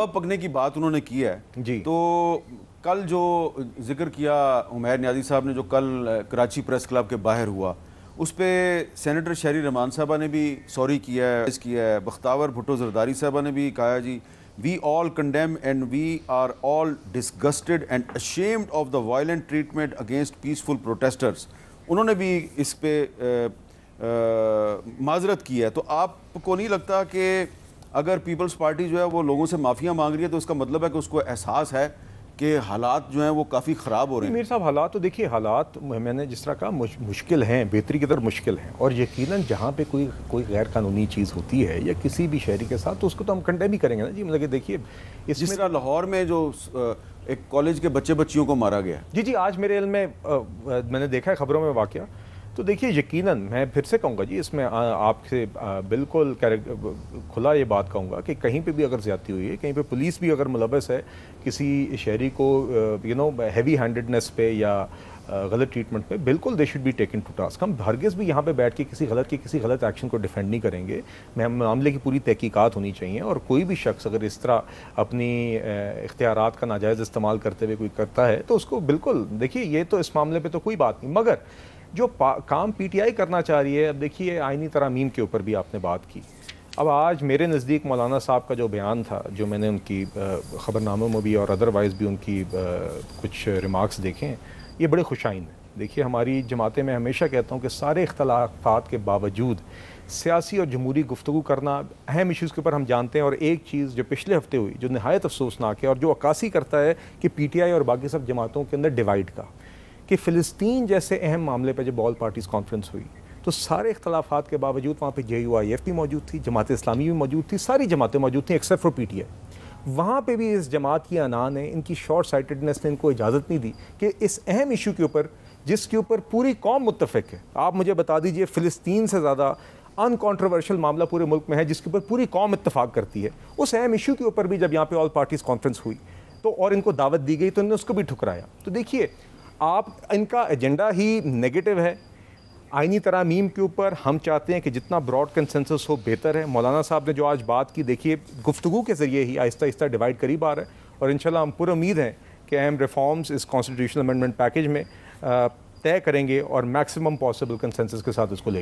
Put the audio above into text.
कबाब पकने की बात उन्होंने की है जी तो कल जो जिक्र किया उमैर न्याजी साहब ने जो कल कराची प्रेस क्लब के बाहर हुआ उस पर सैनिटर शहरी रहमान साहबा ने भी सॉरी किया है किया है बख्तावर भुट्टो जरदारी साहबा ने भी कहा जी we all condemn and we are all disgusted and ashamed of the violent treatment against peaceful protesters उन्होंने भी इस पर माजरत की है तो आपको नहीं लगता कि अगर पीपल्स पार्टी जो है वो लोगों से माफिया मांग रही है तो इसका मतलब है कि उसको एहसास है कि हालात जो हैं वो काफ़ी ख़राब हो रहे हैं मेरे साहब हालात तो देखिए हालात मैंने जिस तरह कहा मुश, मुश्किल हैं बेहतरी की तरफ मुश्किल हैं और यकीनन जहाँ पे कोई कोई गैर कानूनी चीज़ होती है या किसी भी शहरी के साथ तो उसको तो हम कंडेम ही करेंगे ना जी मतलब कि देखिए इस जिस तरह लाहौर में जो एक कॉलेज के बच्चे बच्चियों को मारा गया जी जी आज मेरे में मैंने देखा है खबरों में वाक़ तो देखिए यकीनन मैं फिर से कहूँगा जी इसमें आपसे बिल्कुल खुला ये बात कहूँगा कि कहीं पे भी अगर ज़्यादा हुई है कहीं पे पुलिस भी अगर मुलबस है किसी शहरी को यू नो हैवी हैंडेडनेस पे या गलत ट्रीटमेंट पे बिल्कुल they should be taken to task हम हरगिज़ भी यहाँ पे बैठ के किसी गलत के किसी गलत एक्शन को डिफेंड नहीं करेंगे मैं मामले की पूरी तहकीकात होनी चाहिए और कोई भी शख्स अगर इस तरह अपनी इख्तियार का नाजायज़ इस्तेमाल करते हुए कोई करता है तो उसको बिल्कुल देखिए ये तो इस मामले पर तो कोई बात नहीं मगर जो काम पीटीआई करना चाह रही है अब देखिए आइनी तरामीम के ऊपर भी आपने बात की अब आज मेरे नज़दीक मौलाना साहब का जो बयान था जो मैंने उनकी ख़बरनामों में भी और अदरवाइज़ भी उनकी कुछ रिमार्क्स देखे हैं ये बड़े खुशाइन हैं देखिए हमारी जमातें में हमेशा कहता हूँ कि सारे इख्तलाफात के बावजूद सियासी और जमहूरी गुफ्तु करना अहम इशूज़ के ऊपर हम जानते हैं और एक चीज़ जो पिछले हफ्ते हुई जो नहायत अफसोसनाक है और जो अक्सी करता है कि पी टी आई और बाकी सब जमातों के अंदर डिवाइड का कि फ़िलिस्तीन जैसे अहम मामले पर जब ऑल पार्टीज़ कॉन्फ्रेंस हुई तो सारे इख्तलाफात के बावजूद वहाँ पर जे यू आई एफ भी मौजूद थी जमात इस्लामी भी मौजूद थी सारी जमातें मौजूद थी except for P T I वहाँ पर भी इस जमात की अना ने इनकी शॉर्ट साइटेडनेस ने इनको इजाज़त नहीं दी कि इस अहम इशू के ऊपर जिसके ऊपर पूरी कौम मुतफिक है आप मुझे बता दीजिए फ़िलिस्तीन से ज़्यादा अनकॉन्ट्रोवर्शियल मामला पूरे मुल्क में है जिसके ऊपर पूरी कौम इतफाक़ करती है उस अहम इशू के ऊपर भी जब यहाँ पे ऑल पार्टीज़ कॉन्फ्रेंस हुई तो और इनको दावत दी गई तो इन्होंने उसको भी ठुकराया तो देखिए आप इनका एजेंडा ही नेगेटिव है आइनी तरामीम के ऊपर हम चाहते हैं कि जितना ब्रॉड कंसेंसस हो बेहतर है मौलाना साहब ने जो आज बात की देखिए गुफ्तु के ज़रिए ही आहिस्ता आहिस्ता डिवाइड करीब आ रहा है और इन हम पूरा उम्मीद हैं कि अहम रिफॉर्म्स इस कॉन्स्टिट्यूशनल अमेंडमेंट पैकेज में तय करेंगे और मैक्सिमम पॉसिबल कंसेंसस के साथ उसको लेकर